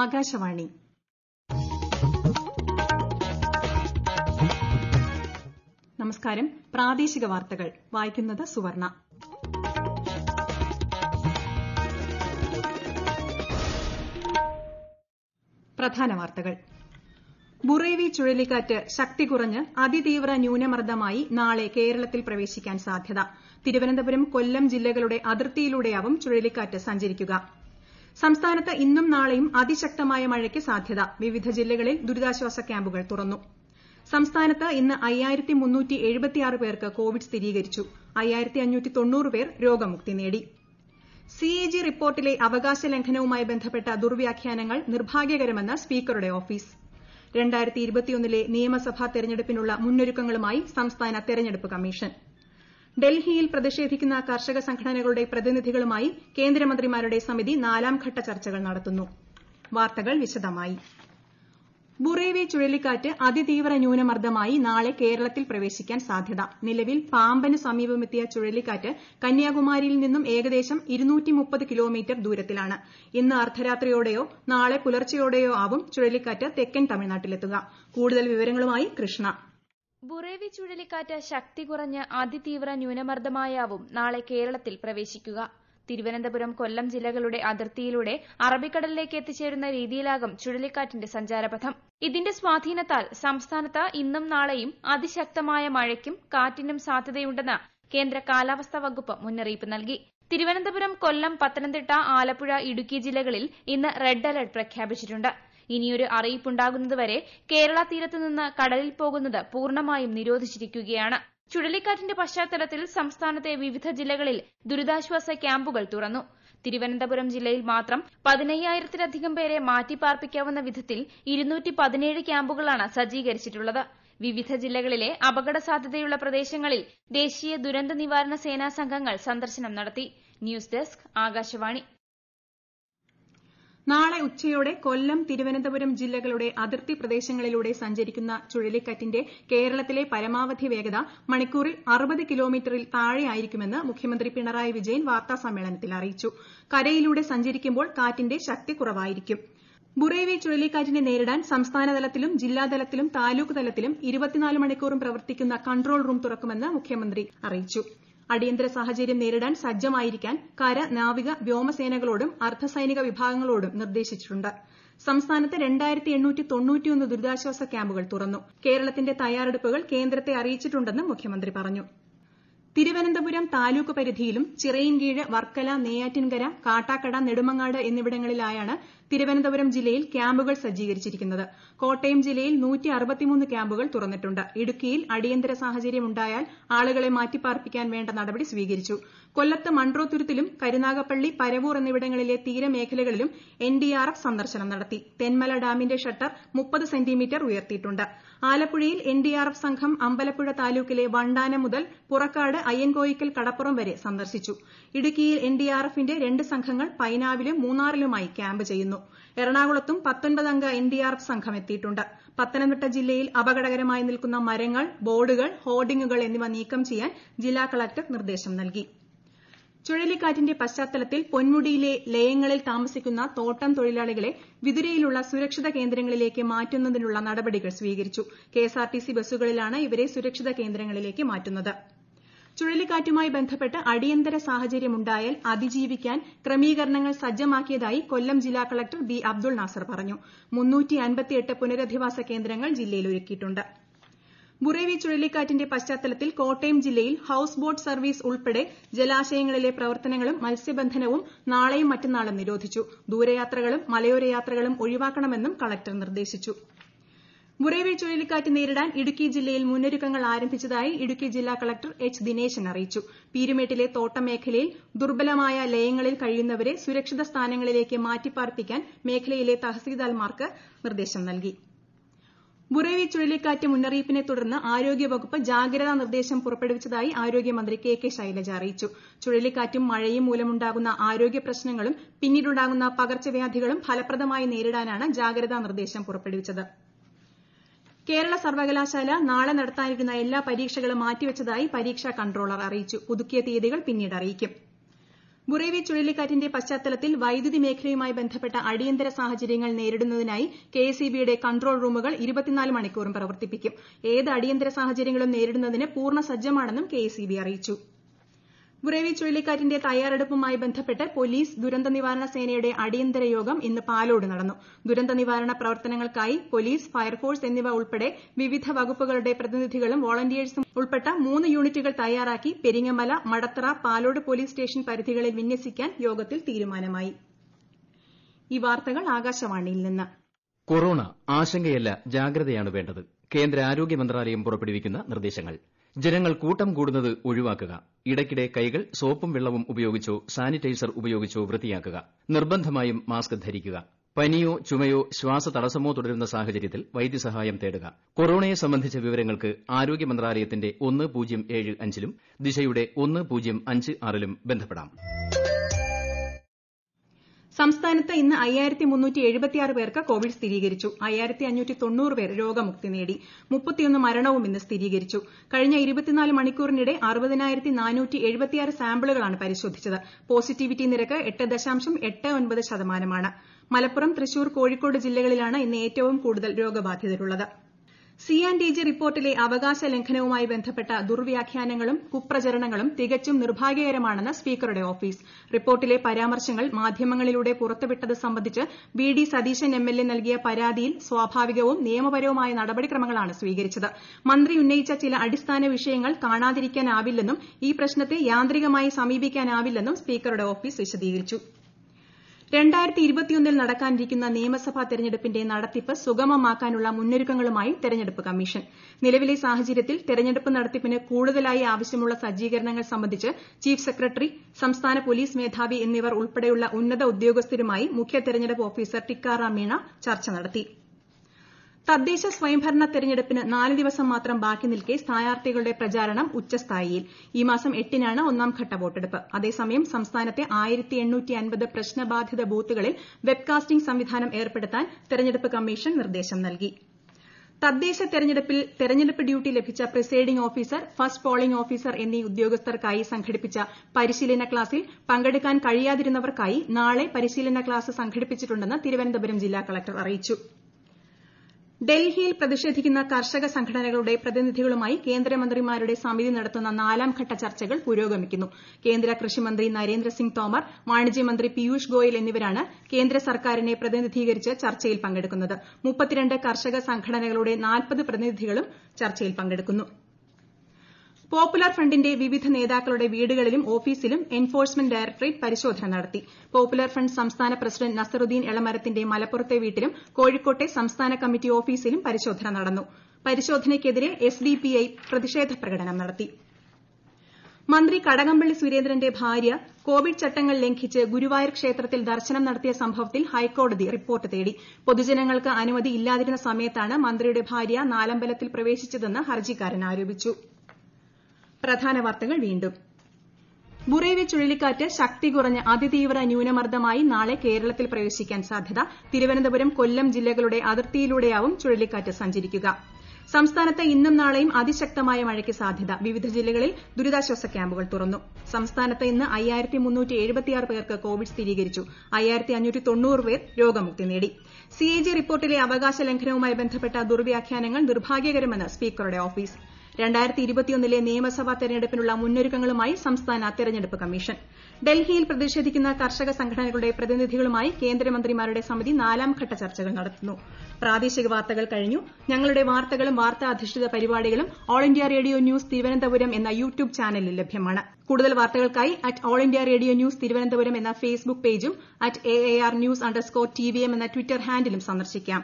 ആകാശവാണി നമസ്കാരം പ്രാദേശിക വാർത്തകൾ വായിക്കുന്നത് സുവർണ പ്രധാന വാർത്തകൾ ബുറേവി ചുഴലിക്കാറ്റ് ശക്തി കുറഞ്ഞ് അതിതീവ്ര ന്യൂനമർദ്ദമായി നാളെ കേരളത്തിൽ പ്രവേശിക്കാൻ സാധ്യത തിരുവനന്തപുരം കൊല്ലം ജില്ലകളുടെ അതിർത്തിയിലൂടെയാവും ചുഴലിക്കാറ്റ് സഞ്ചരിക്കുക് സംസ്ഥാനത്ത് ഇന്നും നാളെയും അതിശക്തമായ മഴയ്ക്ക് സാധ്യത വിവിധ ജില്ലകളിൽ ദുരിതാശ്വാസ ക്യാമ്പുകൾ തുറന്നു സംസ്ഥാനത്ത് ഇന്ന് പേർക്ക് കോവിഡ് സ്ഥിരീകരിച്ചു പേർ രോഗമുക്തി നേടി സി എ ജി റിപ്പോർട്ടിലെ അവകാശ ലംഘനവുമായി ബന്ധപ്പെട്ട ദുർവ്യാഖ്യാനങ്ങൾ നിർഭാഗ്യകരമെന്ന് സ്പീക്കറുടെ ഓഫീസ് ലെ നിയമസഭാ തെരഞ്ഞെടുപ്പിനുള്ള മുന്നൊരുക്കങ്ങളുമായി സംസ്ഥാന തെരഞ്ഞെടുപ്പ് കമ്മീഷൻ ഡൽഹിയിൽ പ്രതിഷേധിക്കുന്ന കർഷക സംഘടനകളുടെ പ്രതിനിധികളുമായി കേന്ദ്രമന്ത്രിമാരുടെ സമിതി നാലാംഘട്ട ചർച്ചകൾ നടത്തുന്നു വാർത്തകൾ വിശദമായി ബുറേവി ചുഴലിക്കാറ്റ് അതിതീവ്ര ന്യൂനമർദ്ദമായി നാളെ കേരളത്തിൽ പ്രവേശിക്കാൻ സാധ്യത നിലവിൽ പാമ്പന് സമീപമെത്തിയ ചുഴലിക്കാറ്റ് കന്യാകുമാരിയിൽ നിന്നും ഏകദേശം കിലോമീറ്റർ ദൂരത്തിലാണ് ഇന്ന് അർദ്ധരാത്രിയോടെയോ നാളെ പുലർച്ചെയോടെയോ ആവും ചുഴലിക്കാറ്റ് തെക്കൻ തമിഴ്നാട്ടിലെത്തുക കൂടുതൽ വിവരങ്ങളുമായി കൃഷ്ണ ബുറേവി ചുഴലിക്കാറ്റ് ശക്തി കുറഞ്ഞ് അതിതീവ്ര ന്യൂനമർദ്ദമായാവും നാളെ കേരളത്തിൽ പ്രവേശിക്കുക തിരുവനന്തപുരം കൊല്ലം ജില്ലകളുടെ അതിർത്തിയിലൂടെ അറബിക്കടലിലേക്ക് എത്തിച്ചേരുന്ന രീതിയിലാകും ചുഴലിക്കാറ്റിന്റെ സഞ്ചാരപഥം ഇതിന്റെ സ്വാധീനത്താൽ സംസ്ഥാനത്ത് ഇന്നും നാളെയും അതിശക്തമായ മഴയ്ക്കും കാറ്റിനും സാധ്യതയുണ്ടെന്ന് കേന്ദ്ര കാലാവസ്ഥാ വകുപ്പ് മുന്നറിയിപ്പ് നൽകി തിരുവനന്തപുരം കൊല്ലം പത്തനംതിട്ട ആലപ്പുഴ ഇടുക്കി ജില്ലകളിൽ ഇന്ന് റെഡ് അലർട്ട് പ്രഖ്യാപിച്ചിട്ടു ് ഇനിയൊരു അറിയിപ്പുണ്ടാകുന്നതുവരെ കേരള തീരത്ത് നിന്ന് കടലിൽ പോകുന്നത് പൂർണ്ണമായും നിരോധിച്ചിരിക്കുകയാണ് ചുഴലിക്കാറ്റിന്റെ പശ്ചാത്തലത്തിൽ സംസ്ഥാനത്തെ വിവിധ ജില്ലകളിൽ ദുരിതാശ്വാസ ക്യാമ്പുകൾ തുറന്നു തിരുവനന്തപുരം ജില്ലയിൽ മാത്രം പതിനയ്യായിരത്തിലധികം പേരെ മാറ്റിപ്പാർപ്പിക്കാവുന്ന വിധത്തിൽ ക്യാമ്പുകളാണ് സജ്ജീകരിച്ചിട്ടുള്ളത് വിവിധ ജില്ലകളിലെ അപകട സാധ്യതയുള്ള പ്രദേശങ്ങളിൽ ദേശീയ ദുരന്ത നിവാരണ സേനാ സംഘങ്ങൾ സന്ദർശനം നടത്തി ന്യൂസ് ഡെസ്ക് ആകാശവാണി നാളെ ഉച്ചയോടെ കൊല്ലം തിരുവനന്തപുരം ജില്ലകളുടെ അതിർത്തി പ്രദേശങ്ങളിലൂടെ സഞ്ചരിക്കുന്ന ചുഴലിക്കാറ്റിന്റെ കേരളത്തിലെ പരമാവധി വേഗത മണിക്കൂറിൽ അറുപത് കിലോമീറ്ററിൽ താഴെയായിരിക്കുമെന്ന് മുഖ്യമന്ത്രി പിണറായി വിജയൻ വാർത്താസമ്മേളനത്തിൽ അറിയിച്ചു കരയിലൂടെ സഞ്ചരിക്കുമ്പോൾ കാറ്റിന്റെ ശക്തി കുറവായിരിക്കും ബുറേവി ചുഴലിക്കാറ്റിനെ നേരിടാൻ സംസ്ഥാനതലത്തിലും ജില്ലാതലത്തിലും താലൂക്ക് തലത്തിലും മണിക്കൂറും പ്രവർത്തിക്കുന്ന കൺട്രോൾ റൂം തുറക്കുമെന്ന് മുഖ്യമന്ത്രി അറിയിച്ചു അടിയന്തര സാഹചര്യം നേരിടാൻ സജ്ജമായിരിക്കാൻ കര നാവിക വ്യോമ സേനകളോടും അർദ്ധസൈനിക വിഭാഗങ്ങളോടും നിർദ്ദേശിച്ചിട്ടുണ്ട് സംസ്ഥാനത്ത് ദുരിതാശ്വാസ ക്യാമ്പുകൾ തുറന്നു കേരളത്തിന്റെ തയ്യാറെടുപ്പുകൾ കേന്ദ്രത്തെ അറിയിച്ചിട്ടുണ്ടെന്നും മുഖ്യമന്ത്രി പറഞ്ഞു തിരുവനന്തപുരം താലൂക്ക് പരിധിയിലും ചിറയിൻകീഴ് വർക്കല നെയ്യാറ്റിൻകര കാട്ടാക്കട നെടുമങ്ങാട് എന്നിവിടങ്ങളിലായാണ് തിരുവനന്തപുരം ജില്ലയിൽ ക്യാമ്പുകൾ സജ്ജീകരിച്ചിരിക്കുന്നത് കോട്ടയം ജില്ലയിൽ ക്യാമ്പുകൾ തുറന്നിട്ടുണ്ട് ഇടുക്കിയിൽ അടിയന്തര സാഹചര്യം ഉണ്ടായാൽ ആളുകളെ മാറ്റിപ്പാർപ്പിക്കാൻ വേണ്ട നടപടി സ്വീകരിച്ചു കൊല്ലത്ത് മൺട്രോതുരുത്തിലും കരുനാഗപ്പള്ളി പരവൂർ എന്നിവിടങ്ങളിലെ തീരമേഖലകളിലും എൻഡിആർഎഫ് സന്ദർശനം നടത്തി തെന്മല ഡാമിന്റെ ഷട്ടർ മുപ്പത് സെന്റിമീറ്റർ ഉയർത്തിയിട്ടുണ്ട് ആലപ്പുഴയിൽ എൻഡിആർഎഫ് സംഘം അമ്പലപ്പുഴ താലൂക്കിലെ വണ്ടാനം മുതൽ പുറക്കാട് അയ്യൻകോയിക്കൽ കടപ്പുറം വരെ സന്ദർശിച്ചു ഇടുക്കിയിൽ എൻഡിആർഎഫിന്റെ രണ്ട് സംഘങ്ങൾ പൈനാവിലും മൂന്നാറിലുമായി ക്യാമ്പ് ചെയ്യുന്നു എറണാകുളത്തും അംഗ എൻഡിആർഎഫ് സംഘം എത്തിയിട്ടുണ്ട് പത്തനംതിട്ട ജില്ലയിൽ അപകടകരമായി നിൽക്കുന്ന മരങ്ങൾ ബോർഡുകൾ ഹോർഡിംഗുകൾ എന്നിവ നീക്കം ചെയ്യാൻ ജില്ലാ കളക്ടർ നിർദ്ദേശം നൽകി ചുഴലിക്കാറ്റിന്റെ പശ്ചാത്തലത്തിൽ പൊന്മുടിയിലെ ലയങ്ങളിൽ താമസിക്കുന്ന തോട്ടം തൊഴിലാളികളെ വിതുരയിലുള്ള സുരക്ഷിത കേന്ദ്രങ്ങളിലേക്ക് മാറ്റുന്നതിനുള്ള നടപടികൾ സ്വീകരിച്ചു കെഎസ്ആർടിസി ബസുകളിലാണ് ഇവരെ സുരക്ഷിത കേന്ദ്രങ്ങളിലേക്ക് മാറ്റുന്നത് ചുഴലിക്കാറ്റുമായി ബന്ധപ്പെട്ട് അടിയന്തര സാഹചര്യമുണ്ടായാൽ അതിജീവിക്കാൻ ക്രമീകരണങ്ങൾ സജ്ജമാക്കിയതായി കൊല്ലം ജില്ലാ കളക്ടർ ബി അബ്ദുൾ നാസർ പുനരധിവാസ കേന്ദ്രങ്ങൾ ജില്ലയിൽ ഒരുക്കിയിട്ടുണ്ട് ബുറേവി ചുഴലിക്കാറ്റിന്റെ പശ്ചാത്തലത്തിൽ കോട്ടയം ജില്ലയിൽ ഹൌസ് ബോട്ട് സർവ്വീസ് ഉൾപ്പെടെ ജലാശയങ്ങളിലെ പ്രവർത്തനങ്ങളും മത്സ്യബന്ധനവും നാളെയും മറ്റന്നാളും നിരോധിച്ചു ദൂരയാത്രകളും മലയോര യാത്രകളും ഒഴിവാക്കണമെന്നും കളക്ടർ നിർദ്ദേശിച്ചു ബുറേവി ചുഴലിക്കാറ്റ് നേരിടാൻ ഇടുക്കി ജില്ലയിൽ മുന്നൊരുക്കങ്ങൾ ആരംഭിച്ചതായി ഇടുക്കി ജില്ലാ കളക്ടർ എച്ച് ദിനേശൻ അറിയിച്ചു പീരുമേട്ടിലെ തോട്ടം മേഖലയിൽ ദുർബലമായ ലയങ്ങളിൽ കഴിയുന്നവരെ സുരക്ഷിത സ്ഥാനങ്ങളിലേക്ക് മാറ്റിപ്പാർപ്പിക്കാൻ മേഖലയിലെ തഹസിൽദാർമാർക്ക് നിർദ്ദേശം നൽകി ബുറേവി ചുഴലിക്കാറ്റ് മുന്നറിയിപ്പിനെ തുടർന്ന് ആരോഗ്യവകുപ്പ് ജാഗ്രതാ നിർദ്ദേശം പുറപ്പെടുവിച്ചതായി ആരോഗ്യമന്ത്രി കെ കെ ശൈലജ അറിയിച്ചു ചുഴലിക്കാറ്റും മഴയും മൂലമുണ്ടാകുന്ന ആരോഗ്യ പ്രശ്നങ്ങളും പിന്നീടുണ്ടാകുന്ന പകർച്ചവ്യാധികളും ഫലപ്രദമായി നേരിടാനാണ് ജാഗ്രതാ നിർദ്ദേശം പുറപ്പെടുവിച്ചത് കേരള സർവകലാശാല നാളെ നടത്താനിരുന്ന എല്ലാ പരീക്ഷകളും മാറ്റിവച്ചതായി പരീക്ഷാ കൺട്രോളർ അറിയിച്ചു പുതുക്കിയ തീയതികൾ പിന്നീട് അറിയിക്കും ബുറേവി ചുഴലിക്കാറ്റിന്റെ പശ്ചാത്തലത്തിൽ വൈദ്യുതി മേഖലയുമായി ബന്ധപ്പെട്ട അടിയന്തര സാഹചര്യങ്ങൾ നേരിടുന്നതിനായി കെഎസ്ഇബിയുടെ കൺട്രോൾ റൂമുകൾ മണിക്കൂറും പ്രവർത്തിപ്പിക്കും ഏത് അടിയന്തര സാഹചര്യങ്ങളും നേരിടുന്നതിന് പൂർണ്ണ സജ്ജമാണെന്നും കെഎസ്ഇബി അറിയിച്ചു ബുറേവി ചുഴലിക്കാറ്റിന്റെ തയ്യാറെടുപ്പുമായി ബന്ധപ്പെട്ട് പോലീസ് ദുരന്ത നിവാരണ സേനയുടെ അടിയന്തര യോഗം ഇന്ന് പാലോട് നടന്നു ദുരന്ത നിവാരണ പ്രവർത്തനങ്ങൾക്കായി പോലീസ് ഫയർഫോഴ്സ് എന്നിവ ഉൾപ്പെടെ വിവിധ വകുപ്പുകളുടെ പ്രതിനിധികളും വോളന്റിയേഴ്സും ഉൾപ്പെട്ട മൂന്ന് യൂണിറ്റുകൾ തയ്യാറാക്കി പെരിങ്ങമല മടത്തറ പാലോട് പോലീസ് സ്റ്റേഷൻ പരിധികളിൽ വിന്യസിക്കാൻ യോഗത്തിൽ തീരുമാനമായി കൊറോണ ആശങ്കയല്ല ജാഗ്രതയാണ് വേണ്ടത് കേന്ദ്ര ആരോഗ്യ മന്ത്രാലയം പുറപ്പെടുവിക്കുന്ന നിർദ്ദേശങ്ങൾ ജനങ്ങൾ കൂട്ടം കൂടുന്നത് ഒഴിവാക്കുക ഇടയ്ക്കിടെ കൈകൾ സോപ്പും വെള്ളവും ഉപയോഗിച്ചോ സാനിറ്റൈസർ ഉപയോഗിച്ചോ വൃത്തിയാക്കുക നിർബന്ധമായും മാസ്ക് ധരിക്കുക പനിയോ ചുമയോ തടസ്സമോ തുടരുന്ന സാഹചര്യത്തിൽ വൈദ്യസഹായം തേടുക കൊറോണയെ സംബന്ധിച്ച വിവരങ്ങൾക്ക് ആരോഗ്യ മന്ത്രാലയത്തിന്റെ ലും ദിശയുടെ ലും ബന്ധപ്പെടാം സംസ്ഥാനത്ത് ഇന്ന് പേർക്ക് കോവിഡ് സ്ഥിരീകരിച്ചു പേർ രോഗമുക്തി നേടി മരണവും ഇന്ന് സ്ഥിരീകരിച്ചു കഴിഞ്ഞ മണിക്കൂറിനിടെ സാമ്പിളുകളാണ് പരിശോധിച്ചത് പോസിറ്റിവിറ്റി നിരക്ക് എട്ട് ദശാംശം എട്ട് ഒൻപത് ശതമാനമാണ് മലപ്പുറം തൃശൂർ കോഴിക്കോട് ജില്ലകളിലാണ് ഇന്ന് ഏറ്റവും കൂടുതൽ രോഗബാധിതരുള്ളത് സി ആന്റ് ഡി ജി റിപ്പോർട്ടിലെ അവകാശ ലംഘനവുമായി ബന്ധപ്പെട്ട ദുർവ്യാഖ്യാനങ്ങളും കുപ്രചരണങ്ങളും തികച്ചും നിർഭാഗ്യകരമാണെന്ന് സ്പീക്കറുടെ ഓഫീസ് റിപ്പോർട്ടിലെ പരാമർശങ്ങൾ മാധ്യമങ്ങളിലൂടെ പുറത്തുവിട്ടത് സംബന്ധിച്ച് V D Satheesan M L A നൽകിയ പരാതിയിൽ സ്വാഭാവികവും നിയമപരവുമായ നടപടിക്രമങ്ങളാണ് സ്വീകരിച്ചത് മന്ത്രി ഉന്നയിച്ച ചില അടിസ്ഥാന വിഷയങ്ങൾ കാണാതിരിക്കാനാവില്ലെന്നും ഈ പ്രശ്നത്തെ യാന്ത്രികമായി സമീപിക്കാനാവില്ലെന്നും സ്പീക്കറുടെ ഓഫീസ് വിശദീകരിച്ചു ൽ നടക്കാനിരിക്കുന്ന നിയമസഭാ തെരഞ്ഞെടുപ്പിന്റെ നടത്തിപ്പ് സുഗമമാക്കാനുള്ള മുന്നൊരുക്കങ്ങളുമായി തെരഞ്ഞെടുപ്പ് കമ്മീഷൻ നിലവിലെ സാഹചര്യത്തിൽ തെരഞ്ഞെടുപ്പ് നടത്തിപ്പിന് കൂടുതലായി ആവശ്യമുള്ള സജ്ജീകരണങ്ങൾ സംബന്ധിച്ച് ചീഫ് സെക്രട്ടറി സംസ്ഥാന പോലീസ് മേധാവി എന്നിവർ ഉൾപ്പെടെയുള്ള ഉന്നത ഉദ്യോഗസ്ഥരുമായി മുഖ്യ തെരഞ്ഞെടുപ്പ് ഓഫീസർ ടിക്കാറാം മീണ ചർച്ച നടത്തിയിരുന്നു തദ്ദേശ സ്വയംഭരണ തെരഞ്ഞെടുപ്പിന് നാല് ദിവസം മാത്രം ബാക്കി നിൽക്കെ സ്ഥാനാർത്ഥികളുടെ പ്രചാരണം ഉച്ചസ്ഥായിയിൽ ഈ മാസം എട്ടിനാണ് ഒന്നാംഘട്ട വോട്ടെടുപ്പ് അതേസമയം സംസ്ഥാനത്തെ പ്രശ്നബാധിത ബൂത്തുകളിൽ വെബ്കാസ്റ്റിംഗ് സംവിധാനം ഏർപ്പെടുത്താൻ തെരഞ്ഞെടുപ്പ് കമ്മീഷൻ നിർദ്ദേശം നൽകി തദ്ദേശ തെരഞ്ഞെടുപ്പിൽ തെരഞ്ഞെടുപ്പ് ഡ്യൂട്ടി ലഭിച്ച presiding officer first polling officer എന്നീ ഉദ്യോഗസ്ഥർക്കായി സംഘടിപ്പിച്ച പരിശീലന ക്ലാസിൽ പങ്കെടുക്കാൻ കഴിയാതിരുന്നവർക്കായി നാളെ പരിശീലന ക്ലാസ് സംഘടിപ്പിച്ചിട്ടുണ്ടെന്ന് തിരുവനന്തപുരം ജില്ലാ കളക്ടർ അറിയിച്ചു ഡൽഹിയിൽ പ്രതിഷേധിക്കുന്ന കർഷക സംഘടനകളുടെ പ്രതിനിധികളുമായി കേന്ദ്രമന്ത്രിമാരുടെ സമിതി നടത്തുന്ന നാലാംഘട്ട ചർച്ചകൾ പുരോഗമിക്കുന്നു കേന്ദ്ര കൃഷിമന്ത്രി നരേന്ദ്രസിംഗ് തോമർ വാണിജ്യമന്ത്രി പിയൂഷ് ഗോയൽ എന്നിവരാണ് കേന്ദ്ര സർക്കാരിനെ പ്രതിനിധീകരിച്ച് ചർച്ചയിൽ പങ്കെടുക്കുന്നത് കർഷക സംഘടനകളുടെ പ്രതിനിധികളും ചർച്ചയിൽ പങ്കെടുക്കുന്നുണ്ട് പോപ്പുലർ ഫ്രണ്ടിന്റെ വിവിധ നേതാക്കളുടെ വീടുകളിലും ഓഫീസിലും എൻഫോഴ്സ്മെന്റ് ഡയറക്ടറേറ്റ് പരിശോധന നടത്തി പോപ്പുലർ ഫ്രണ്ട് സംസ്ഥാന പ്രസിഡന്റ് നസറുദ്ദീൻ എളമരത്തിന്റെ മലപ്പുറത്തെ വീട്ടിലും കോഴിക്കോട്ടെ സംസ്ഥാന കമ്മിറ്റി ഓഫീസിലും പരിശോധന നടന്നു പരിശോധനയ്ക്കെതിരെ എസ്ഡിപിഐ പ്രതിഷേധ പ്രകടനം നടത്തി മന്ത്രി കടകംപള്ളി സുരേന്ദ്രന്റെ ഭാര്യ കോവിഡ് ചട്ടങ്ങൾ ലംഘിച്ച് ഗുരുവായൂർ ക്ഷേത്രത്തിൽ ദർശനം നടത്തിയ സംഭവത്തിൽ ഹൈക്കോടതി റിപ്പോർട്ട് തേടി പൊതുജനങ്ങൾക്ക് അനുമതി ഇല്ലാതിരുന്ന സമയത്താണ് മന്ത്രിയുടെ ഭാര്യ നാലമ്പലത്തിൽ പ്രവേശിച്ചതെന്ന് ഹർജിക്കാരൻ ആരോപിച്ചു പ്രധാന വാർത്തകൾ വീണ്ടും ബുറേവി ചുഴലിക്കാറ്റ് ശക്തി കുറഞ്ഞ് അതിതീവ്ര ന്യൂനമർദ്ദമായി നാളെ കേരളത്തിൽ പ്രവേശിക്കാൻ സാധ്യത തിരുവനന്തപുരം കൊല്ലം ജില്ലകളുടെ അതിർത്തിയിലൂടെയാവും ചുഴലിക്കാറ്റ് സഞ്ചരിക്കുക സംസ്ഥാനത്ത് ഇന്നും നാളെയും അതിശക്തമായ മഴയ്ക്ക് സാധ്യത വിവിധ ജില്ലകളിൽ ദുരിതാശ്വാസ ക്യാമ്പുകൾ തുറന്നു സംസ്ഥാനത്ത് ഇന്ന് അയ്യായിരത്തി പേർക്ക് കോവിഡ് സ്ഥിരീകരിച്ചു അയ്യായിരത്തി പേർ രോഗമുക്തി നേടി സിഎജി റിപ്പോർട്ടിലെ അവകാശ ലംഘനവുമായി ബന്ധപ്പെട്ട ദുർവ്യാഖ്യാനങ്ങൾ ദുർഭാഗ്യകരമെന്ന് സ്പീക്കറുടെ ഓഫീസ് നിയമസഭാ തെരഞ്ഞെടുപ്പിനുള്ള മുന്നൊരുക്കങ്ങളുമായി സംസ്ഥാന തെരഞ്ഞെടുപ്പ് കമ്മീഷൻ ഡൽഹിയിൽ പ്രതിഷേധിക്കുന്ന കർഷക സംഘടനകളുടെ പ്രതിനിധികളുമായി കേന്ദ്രമന്ത്രിമാരുടെ സമിതി നാലാംഘട്ട ചർച്ചകൾ നടത്തുന്നു ഞങ്ങളുടെ വാർത്തകളും വാർത്താധിഷ്ഠിത പരിപാടികളും All India Radio News Thiruvananthapuram എന്ന യൂട്യൂബ് ചാനലിൽ ലഭ്യമാണ് കൂടുതൽ വാർത്തകൾക്കായി at All India Radio News Thiruvananthapuram എന്ന ഫേസ്ബുക്ക് പേജും at A R news underscore T V M എന്ന ട്വിറ്റർ ഹാൻഡിലും സന്ദർശിക്കാം